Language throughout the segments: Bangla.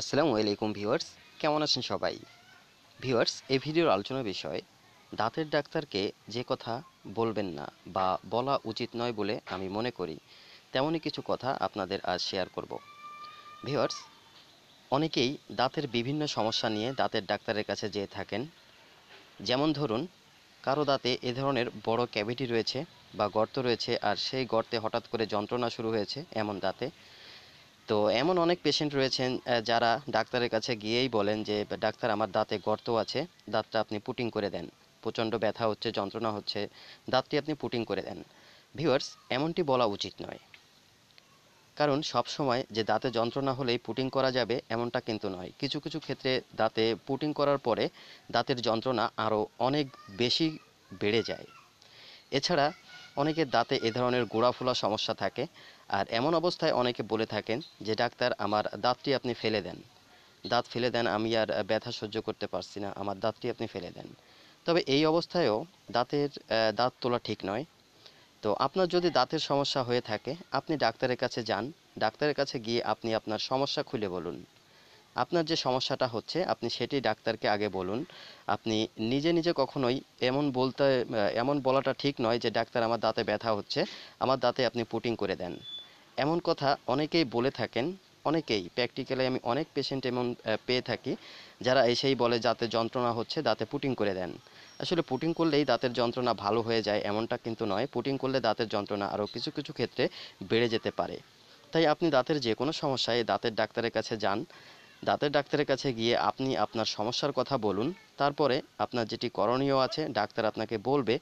আসসালামু আলাইকুম ভিউয়ার্স কেমন আছেন সবাই ভিউয়ার্স এই ভিডিওর আলোচনার বিষয় দাঁতের ডাক্তারকে যে কথা বলবেন না বা বলা উচিত নয় বলে আমি মনে করি তেমনই কিছু কথা আপনাদের আজ শেয়ার করব ভিউয়ার্স অনেকেই দাঁতের বিভিন্ন সমস্যা নিয়ে দাঁতের ডাক্তারের কাছে যেয়ে থাকেন যেমন ধরুন কারো দাঁতে এ ধরনের বড় ক্যাভিটি রয়েছে বা গর্ত রয়েছে আর সেই গর্তে হঠাৎ করে যন্ত্রণা শুরু হয়েছে এমন দাঁতে তো এমন অনেক পেশেন্ট রয়েছেন যারা ডাক্তারের কাছে গিয়েই বলেন যে ডাক্তার আমার দাঁতে গর্ত আছে দাঁতটা আপনি পুটিং করে দেন প্রচণ্ড ব্যথা হচ্ছে যন্ত্রণা হচ্ছে দাঁতটি আপনি পুটিং করে দেন ভিউয়ার্স এমনটি বলা উচিত নয় কারণ সব সময় যে দাঁতে যন্ত্রণা হলেই পুটিং করা যাবে এমনটা কিন্তু নয় কিছু কিছু ক্ষেত্রে দাঁতে পুটিং করার পরে দাঁতের যন্ত্রণা আরও অনেক বেশি বেড়ে যায় এছাড়া অনেকের দাঁতে এ ধরনের গোড়া সমস্যা থাকে আর এমন অবস্থায় অনেকে বলে থাকেন যে ডাক্তার আমার দাঁতটি আপনি ফেলে দেন দাঁত ফেলে দেন আমি আর ব্যথা সহ্য করতে পারছি না আমার দাঁতটি আপনি ফেলে দেন তবে এই অবস্থায়ও দাঁতের দাঁত তোলা ঠিক নয় তো আপনার যদি দাঁতের সমস্যা হয়ে থাকে আপনি ডাক্তারের কাছে যান ডাক্তারের কাছে গিয়ে আপনি আপনার সমস্যা খুলে বলুন আপনার যে সমস্যাটা হচ্ছে আপনি সেটি ডাক্তারকে আগে বলুন আপনি নিজে নিজে কখনোই এমন বলতে এমন বলাটা ঠিক নয় যে ডাক্তার আমার দাঁতে ব্যথা হচ্ছে আমার দাঁতে আপনি পুটিং করে দেন এমন কথা অনেকেই বলে থাকেন অনেকেই প্র্যাকটিক্যালি আমি অনেক পেশেন্ট এমন পেয়ে থাকি যারা এসেই বলে দাঁতে যন্ত্রণা হচ্ছে দাঁতে পুটিং করে দেন আসলে পুটিং করলেই দাঁতের যন্ত্রণা ভালো হয়ে যায় এমনটা কিন্তু নয় পুটিং করলে দাঁতের যন্ত্রণা আরও কিছু কিছু ক্ষেত্রে বেড়ে যেতে পারে তাই আপনি দাঁতের যে কোনো সমস্যায় দাঁতের ডাক্তারের কাছে যান দাঁতের ডাক্তারের কাছে গিয়ে আপনি আপনার সমস্যার কথা বলুন তারপরে আপনার যেটি করণীয় আছে ডাক্তার আপনাকে বলবে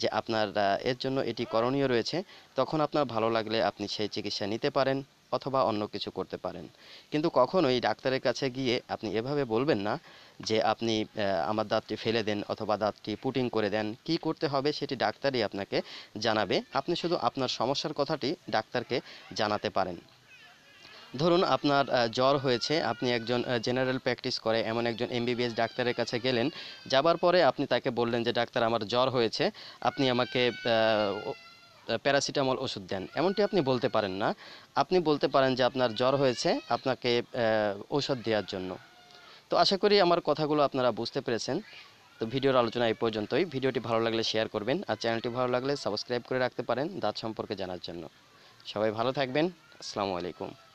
যে আপনার এর জন্য এটি করণীয় রয়েছে তখন আপনার ভালো লাগলে আপনি সেই চিকিৎসা নিতে পারেন অথবা অন্য কিছু করতে পারেন কিন্তু কখনোই ডাক্তারের কাছে গিয়ে আপনি এভাবে বলবেন না যে আপনি আমার দাঁতটি ফেলে দেন অথবা দাঁতটি পুটিং করে দেন কি করতে হবে সেটি ডাক্তারই আপনাকে জানাবে আপনি শুধু আপনার সমস্যার কথাটি ডাক্তারকে জানাতে পারেন ধরুন আপনার জ্বর হয়েছে আপনি একজন জেনারেল প্র্যাকটিস করে এমন একজন এমবিবিএস ডাক্তারের কাছে গেলেন যাবার পরে আপনি তাকে বললেন যে ডাক্তার আমার জ্বর হয়েছে আপনি আমাকে প্যারাসিটামল ওষুধ দেন এমনটি আপনি বলতে পারেন না আপনি বলতে পারেন যে আপনার জ্বর হয়েছে আপনাকে ঔষধ দেওয়ার জন্য তো আশা করি আমার কথাগুলো আপনারা বুঝতে পেরেছেন তো ভিডিওর আলোচনা এই পর্যন্তই ভিডিওটি ভালো লাগলে শেয়ার করবেন আর চ্যানেলটি ভালো লাগলে সাবস্ক্রাইব করে রাখতে পারেন দাঁত সম্পর্কে জানার জন্য সবাই ভালো থাকবেন আসসালামু আলাইকুম